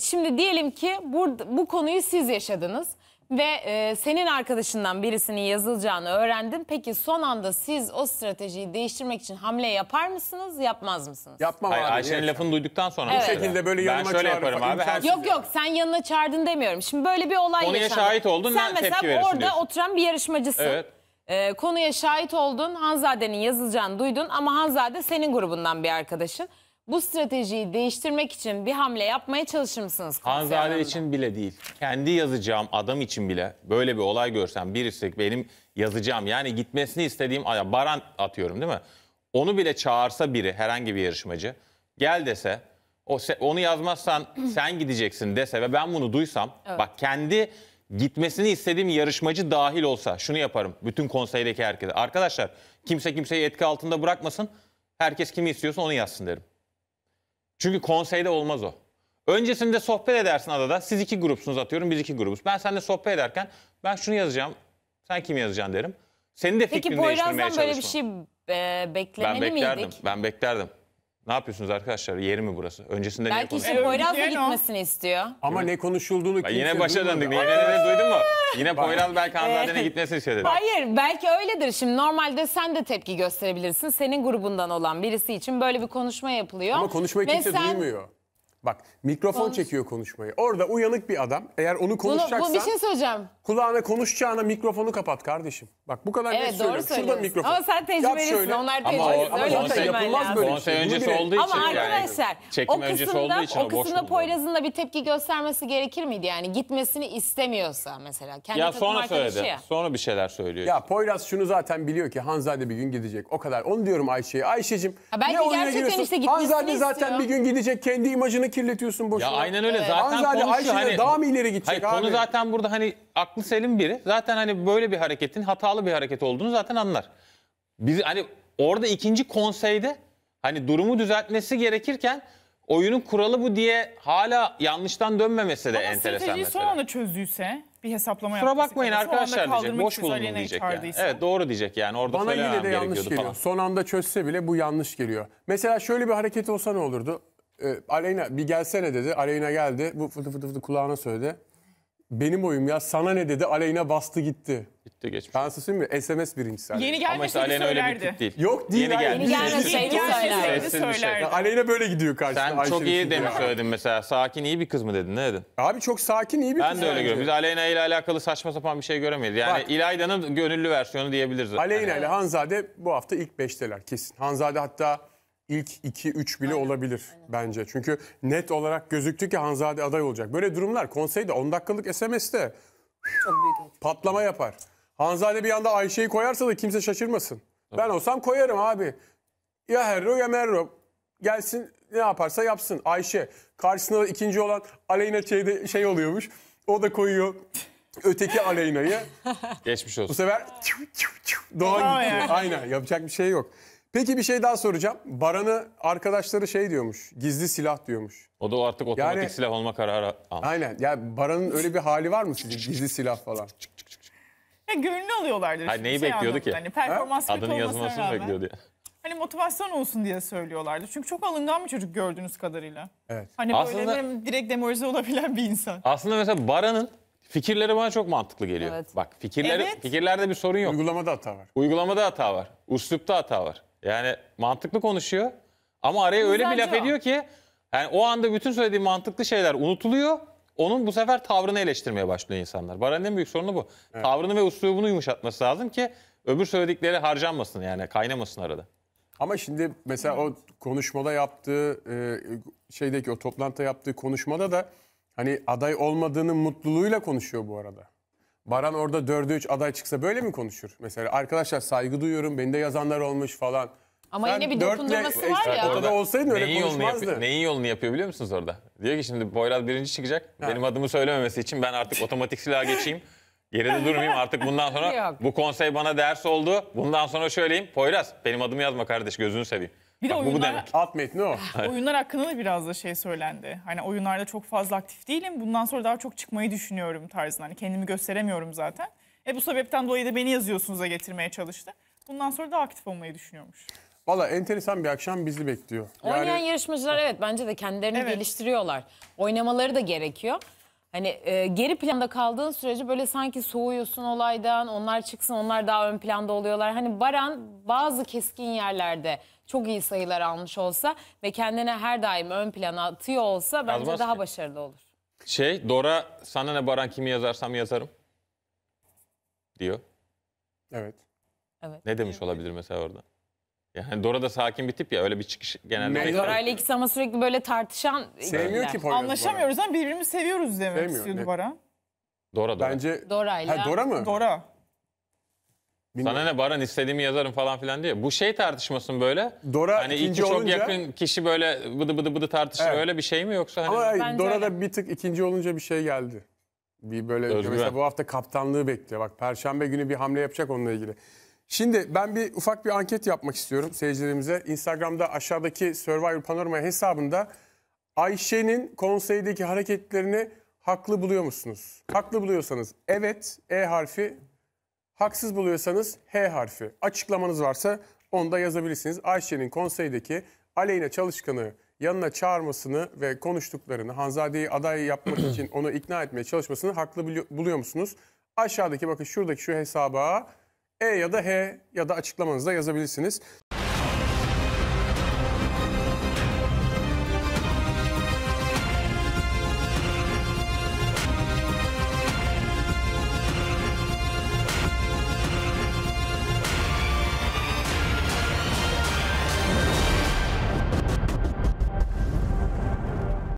Şimdi diyelim ki burada, bu konuyu siz yaşadınız ve e, senin arkadaşından birisinin yazılacağını öğrendin. Peki son anda siz o stratejiyi değiştirmek için hamle yapar mısınız, yapmaz mısınız? Yapmam Hayır, abi. Ayşe'nin lafını duyduktan sonra. Evet. Bu şekilde böyle yanına Ben şöyle yaparım abi. imkansız Yok yok sen yanına çağırdın demiyorum. Şimdi böyle bir olay Konuya yaşandı. şahit oldun, Sen ne tepki mesela orada diyorsun. oturan bir yarışmacısın. Evet. E, konuya şahit oldun, Hanzade'nin yazılacağını duydun ama Hanzade senin grubundan bir arkadaşın bu stratejiyi değiştirmek için bir hamle yapmaya çalışır mısınız? Hanzade için bile değil. Kendi yazacağım adam için bile böyle bir olay görsem birisi benim yazacağım yani gitmesini istediğim ya Baran atıyorum değil mi? Onu bile çağırsa biri herhangi bir yarışmacı gel dese o onu yazmazsan sen gideceksin dese ve ben bunu duysam evet. bak kendi gitmesini istediğim yarışmacı dahil olsa şunu yaparım bütün konseydeki herkese. Arkadaşlar kimse kimseyi etki altında bırakmasın. Herkes kimi istiyorsa onu yazsın derim. Çünkü konseyde olmaz o. Öncesinde sohbet edersin adada. Siz iki grupsunuz atıyorum biz iki grubuz. Ben seninle sohbet ederken ben şunu yazacağım. Sen kim yazacaksın derim. Senin de fikrini Peki değiştirmeye Poyraz'dan böyle bir şey e, beklemeli ben beklerdim. miydik? Ben beklerdim. Ne yapıyorsunuz arkadaşlar? Yeri mi burası? Öncesinde niye Belki konuşuyorsunuz? işte Poyraz da gitmesini istiyor. Ama ne konuşulduğunu kimse Yine başa duymadı. döndük. Yine ne duydun mu? Yine Poyraz belki Hanzade'ne gitmesini istedi. Hayır belki öyledir şimdi normalde sen de tepki gösterebilirsin. Senin grubundan olan birisi için böyle bir konuşma yapılıyor. Ama konuşmayı kimse sen- duymuyor. Bak mikrofon çekiyor konuşmayı. Orada uyanık bir adam eğer onu Bunu, konuşacaksa bu bir şey söyleyeceğim. Kulağına konuşacağına mikrofonu kapat kardeşim. Bak bu kadar net Evet doğru söylüyorum. Şurada mikrofon. Ama sen Yap tecrübelisin. şöyle. Onlar Ama o- tecrübesiz. yapılmaz böyle. Konser Bunu şey. öncesi olduğu için Ama yani. arkadaşlar Çekim o öncesi kısımda, o o kısımda Poyraz'ın da bir tepki göstermesi gerekir miydi? Yani gitmesini istemiyorsa mesela. Kendi Ya sonra arkadaşı söyledi. ya. Sonra bir şeyler söylüyor. Ya Poyraz şunu zaten biliyor ki Hanzade bir gün gidecek. O kadar. Onu diyorum Ayşe'ye. Ayşe'cim Ha belki ne oyuna gerçekten giriyorsun? işte gitmesini Hanzade zaten bir gün gidecek. Kendi imajını kirletiyorsun boşuna. Ya aynen öyle zaten Hanzade konuşuyor. Ayşe'den hani daha mı ileri gidecek abi? Konu zaten burada hani aklı selim biri zaten hani böyle bir hareketin hatalı bir hareket olduğunu zaten anlar. Biz hani orada ikinci konseyde hani durumu düzeltmesi gerekirken oyunun kuralı bu diye hala yanlıştan dönmemesi de Ama enteresan mesela. Ama son anda çözdüyse bir hesaplama Kusura bakmayın arkadaşlar diyecek. Boş bulundu diyecek yani. Evet doğru diyecek yani. Orada Bana yine de yanlış geliyor. Falan. Son anda çözse bile bu yanlış geliyor. Mesela şöyle bir hareket olsa ne olurdu? Ee, Aleyna bir gelsene dedi. Aleyna geldi. Bu fıtı fıtı fıtı kulağına söyledi. Benim oyum ya sana ne dedi Aleyna bastı gitti. Gitti geçmiş. Ben size söyleyeyim SMS birincisi. Aleyna. Yeni Ama işte gelmeseydi Aleyna öyle bir tip değil. Yok değil. Yeni gelmiş. Yeni gelmeseydi Yeni söylerdi. şey. Aleyna böyle gidiyor karşısına. Sen çok iyi demiş demin söyledin mesela. Sakin iyi bir kız mı dedin ne dedin? Abi çok sakin iyi bir Ben kız de öyle görüyorum. Biz Aleyna ile alakalı saçma sapan bir şey göremeyiz. Yani Bak. İlayda'nın gönüllü versiyonu diyebiliriz. Aleyna ile Hanzade bu hafta ilk beşteler kesin. Hanzade hatta ilk 2-3 bile aynen, olabilir aynen. bence. Çünkü net olarak gözüktü ki Hanzade aday olacak. Böyle durumlar konseyde 10 dakikalık SMS'te patlama yapar. Hanzade bir anda Ayşe'yi koyarsa da kimse şaşırmasın. Tabii. Ben olsam koyarım abi. Ya Herro ya Merro. Gelsin ne yaparsa yapsın. Ayşe. Karşısında da ikinci olan Aleyna şeyde şey oluyormuş. O da koyuyor öteki Aleyna'yı. Geçmiş olsun. Bu sefer çiv çiv çiv doğan gitti. Aynen yapacak bir şey yok. Peki bir şey daha soracağım. Baran'ı arkadaşları şey diyormuş. Gizli silah diyormuş. O da artık otomatik yani, silah olma kararı almış. Aynen. Ya yani Baran'ın öyle bir hali var mı sizce gizli silah falan? Ya gönüllü oluyorlardır. Hayır, neyi şey bekliyordu ki? Hani performans ha? Adının yazılmasını bekliyordu ya. Hani motivasyon olsun diye söylüyorlardı. Çünkü çok alıngan bir çocuk gördüğünüz kadarıyla. Evet. Hani aslında, böyle direkt demoralize olabilen bir insan. Aslında mesela Baran'ın Fikirleri bana çok mantıklı geliyor. Evet. Bak fikirleri, evet. fikirlerde bir sorun yok. Uygulamada hata var. Uygulamada hata var. Uslupta hata var. Yani mantıklı konuşuyor ama araya öyle bir laf o. ediyor ki yani o anda bütün söylediği mantıklı şeyler unutuluyor. Onun bu sefer tavrını eleştirmeye başlıyor insanlar. Baran'ın en büyük sorunu bu. Tavrını ve uslubunu yumuşatması lazım ki öbür söyledikleri harcanmasın yani kaynamasın arada. Ama şimdi mesela o konuşmada yaptığı e, şeydeki o toplantıda yaptığı konuşmada da hani aday olmadığını mutluluğuyla konuşuyor bu arada. Baran orada 4'e 3 aday çıksa böyle mi konuşur? Mesela arkadaşlar saygı duyuyorum beni de yazanlar olmuş falan. Ama Sen yine bir dörtle- dokundurması var ya. Orada olsaydın öyle neyin yolunu, yapıyor, neyin yolunu yapıyor biliyor musunuz orada? Diyor ki şimdi Boyraz birinci çıkacak. Benim adımı söylememesi için ben artık otomatik silah geçeyim. Geride durmayayım artık bundan sonra bu konsey bana ders oldu. Bundan sonra şöyleyim. Poyraz benim adımı yazma kardeş gözünü seveyim. Bir de Bak, bu bu demek. Alt metni o. oyunlar hakkında da biraz da şey söylendi. Hani oyunlarda çok fazla aktif değilim. Bundan sonra daha çok çıkmayı düşünüyorum tarzında. Hani kendimi gösteremiyorum zaten. E bu sebepten dolayı da beni yazıyorsunuza getirmeye çalıştı. Bundan sonra daha aktif olmayı düşünüyormuş. Valla enteresan bir akşam bizi bekliyor. Oynayan yarışmacılar evet bence de kendilerini Evet. geliştiriyorlar. Oynamaları da gerekiyor. Hani e, geri planda kaldığın sürece böyle sanki soğuyorsun olaydan. Onlar çıksın, onlar daha ön planda oluyorlar. Hani Baran bazı keskin yerlerde çok iyi sayılar almış olsa ve kendine her daim ön plana atıyor olsa bence Yazmaz daha ki. başarılı olur. Şey, Dora sana ne Baran kimi yazarsam yazarım diyor. Evet. Evet. Ne demiş olabilir mesela orada? Yani Dora da sakin bir tip ya öyle bir çıkış genelde. Yani Dora ile ikisi ama sürekli böyle tartışan. Sevmiyor ki Poyraz Anlaşamıyoruz ama birbirimizi seviyoruz demek Sevmiyor, istiyordu Bara. Dora Dora. Bence... Dora ile. Dora mı? Dora. Bilmiyorum. Sana ne Baran istediğimi yazarım falan filan diyor. Bu şey tartışmasın böyle. Dora hani ikinci iki çok olunca... yakın kişi böyle bıdı bıdı bıdı tartışıyor. evet. öyle bir şey mi yoksa? Hani... Ama Bence Dora da bir tık ikinci olunca bir şey geldi. Bir böyle Özgüven. mesela bu hafta kaptanlığı bekliyor. Bak Perşembe günü bir hamle yapacak onunla ilgili. Şimdi ben bir ufak bir anket yapmak istiyorum seyircilerimize. Instagram'da aşağıdaki Survivor Panorama hesabında Ayşe'nin konseydeki hareketlerini haklı buluyor musunuz? Haklı buluyorsanız evet E harfi, haksız buluyorsanız H harfi. Açıklamanız varsa onu da yazabilirsiniz. Ayşe'nin konseydeki Aleyna Çalışkan'ı yanına çağırmasını ve konuştuklarını, Hanzade'yi aday yapmak için onu ikna etmeye çalışmasını haklı buluyor musunuz? Aşağıdaki bakın şuradaki şu hesaba e ya da H ya da açıklamanızda yazabilirsiniz.